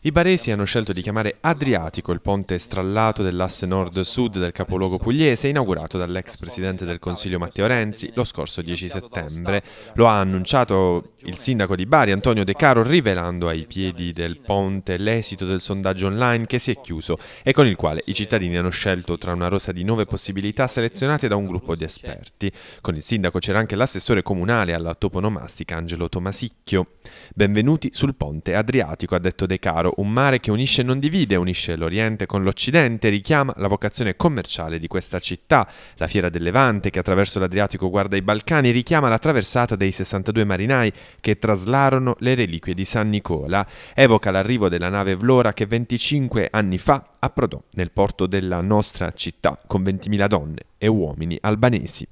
I baresi hanno scelto di chiamare Adriatico il ponte strallato dell'asse nord-sud del capoluogo pugliese inaugurato dall'ex presidente del Consiglio Matteo Renzi lo scorso 10 settembre. Lo ha annunciato il sindaco di Bari, Antonio De Caro, rivelando ai piedi del ponte l'esito del sondaggio online che si è chiuso e con il quale i cittadini hanno scelto tra una rosa di nove possibilità selezionate da un gruppo di esperti. Con il sindaco c'era anche l'assessore comunale alla toponomastica Angelo Tomasicchio. Benvenuti sul ponte Adriatico, ha detto De Caro, un mare che unisce e non divide, unisce l'Oriente con l'Occidente, richiama la vocazione commerciale di questa città. La fiera del Levante, che attraverso l'Adriatico guarda i Balcani, richiama la traversata dei 62 marinai che traslarono le reliquie di San Nicola, evoca l'arrivo della nave Vlora che 25 anni fa approdò nel porto della nostra città con 20.000 donne e uomini albanesi.